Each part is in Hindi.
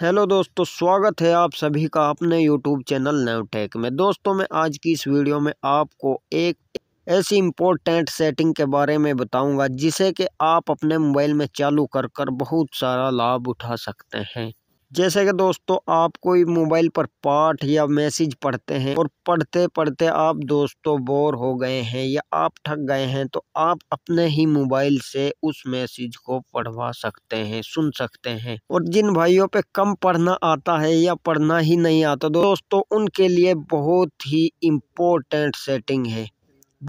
हेलो दोस्तों स्वागत है आप सभी का अपने यूट्यूब चैनल नवटेक में दोस्तों मैं आज की इस वीडियो में आपको एक ऐसी इम्पोर्टेंट सेटिंग के बारे में बताऊंगा जिसे कि आप अपने मोबाइल में चालू कर कर बहुत सारा लाभ उठा सकते हैं जैसे कि दोस्तों आप कोई मोबाइल पर पाठ या मैसेज पढ़ते हैं और पढ़ते पढ़ते आप दोस्तों बोर हो गए हैं या आप थक गए हैं तो आप अपने ही मोबाइल से उस मैसेज को पढ़वा सकते हैं सुन सकते हैं और जिन भाइयों पे कम पढ़ना आता है या पढ़ना ही नहीं आता तो दोस्तों उनके लिए बहुत ही इम्पोर्टेंट सेटिंग है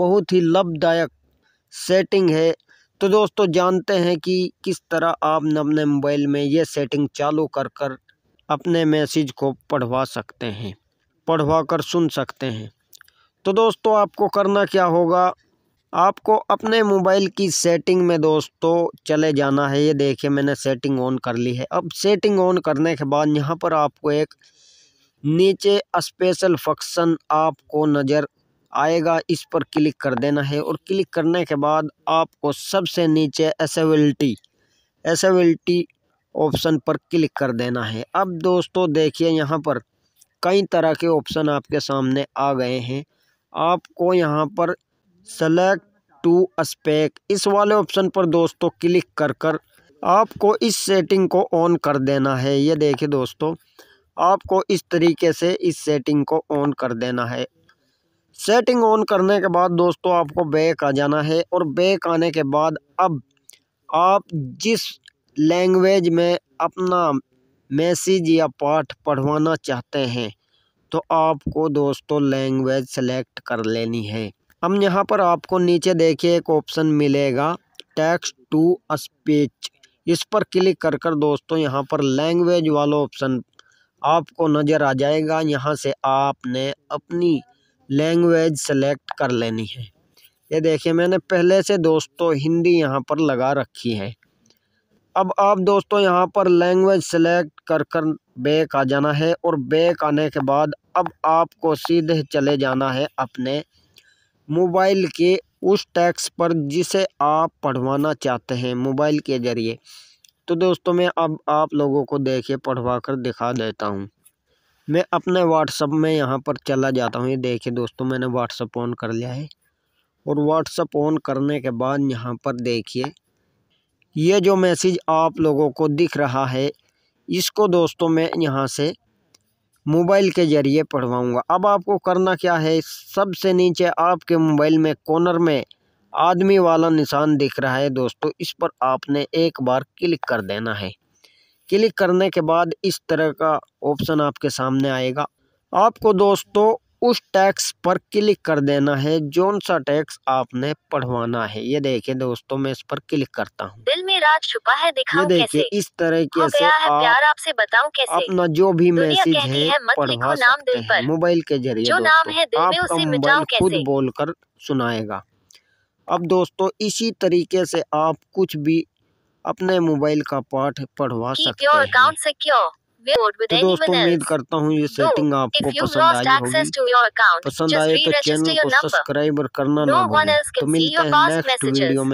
बहुत ही लाभदायक सेटिंग है तो दोस्तों जानते हैं कि किस तरह आप अपने मोबाइल में ये सेटिंग चालू कर कर अपने मैसेज को पढ़वा सकते हैं पढ़वा कर सुन सकते हैं तो दोस्तों आपको करना क्या होगा आपको अपने मोबाइल की सेटिंग में दोस्तों चले जाना है ये देखिए मैंने सेटिंग ऑन कर ली है अब सेटिंग ऑन करने के बाद यहाँ पर आपको एक नीचे स्पेशल फंक्शन आपको नज़र आएगा इस पर क्लिक कर देना है और क्लिक करने के बाद आपको सबसे नीचे एसेबिलिटी एसेबिलिटी ऑप्शन पर क्लिक कर देना है अब दोस्तों देखिए यहाँ पर कई तरह के ऑप्शन आपके सामने आ गए हैं आपको यहाँ पर सेलेक्ट टू स्पेक इस वाले ऑप्शन पर दोस्तों क्लिक कर कर आपको इस सेटिंग को ऑन कर देना है ये देखिए दोस्तों आपको इस तरीके से इस सेटिंग को ऑन कर देना है सेटिंग ऑन करने के बाद दोस्तों आपको बैक आ जाना है और बैक आने के बाद अब आप जिस लैंग्वेज में अपना मैसेज या पाठ पढ़वाना चाहते हैं तो आपको दोस्तों लैंग्वेज सेलेक्ट कर लेनी है हम यहाँ पर आपको नीचे देखिए एक ऑप्शन मिलेगा टेक्स्ट टू स्पीच इस पर क्लिक कर कर दोस्तों यहाँ पर लैंग्वेज वाला ऑप्शन आपको नज़र आ जाएगा यहाँ से आपने अपनी लैंग्वेज सेलेक्ट कर लेनी है ये देखिए मैंने पहले से दोस्तों हिंदी यहाँ पर लगा रखी है अब आप दोस्तों यहाँ पर लैंग्वेज सेलेक्ट कर कर बैक आ जाना है और बैक आने के बाद अब आपको सीधे चले जाना है अपने मोबाइल के उस टैक्स पर जिसे आप पढ़वाना चाहते हैं मोबाइल के ज़रिए तो दोस्तों मैं अब आप लोगों को देखे पढ़वा कर दिखा देता हूँ मैं अपने व्हाट्सअप में यहाँ पर चला जाता हूँ ये देखिए दोस्तों मैंने व्हाट्सअप ऑन कर लिया है और व्हाट्सअप ऑन करने के बाद यहाँ पर देखिए ये जो मैसेज आप लोगों को दिख रहा है इसको दोस्तों मैं यहाँ से मोबाइल के ज़रिए पढ़वाऊँगा अब आपको करना क्या है सबसे नीचे आपके मोबाइल में कॉर्नर में आदमी वाला निशान दिख रहा है दोस्तों इस पर आपने एक बार क्लिक कर देना है क्लिक करने के बाद इस तरह का ऑप्शन आपके सामने आएगा आपको दोस्तों उस टैक्स पर क्लिक कर देना है जौन सा टैक्स आपने पढ़वाना है ये देखिए दोस्तों मैं इस पर क्लिक करता हूँ दिल में राज छुपा है दिखाओ ये देखिए इस तरह के से आप, प्यार आपसे बताऊं कैसे अपना जो भी मैसेज है, है पढ़वा सकते हैं मोबाइल के जरिए जो नाम है दिल में उसे मिटाओ कैसे खुद बोलकर सुनाएगा अब दोस्तों इसी तरीके से आप कुछ भी अपने मोबाइल का पाठ पढ़वा सकते हैं तो दोस्तों उम्मीद करता हूँ ये सेटिंग आपको पसंद आई होगी पसंद आए तो चैनल को सब्सक्राइब करना ना भूलें तो मिलते हैं नेक्स्ट वीडियो में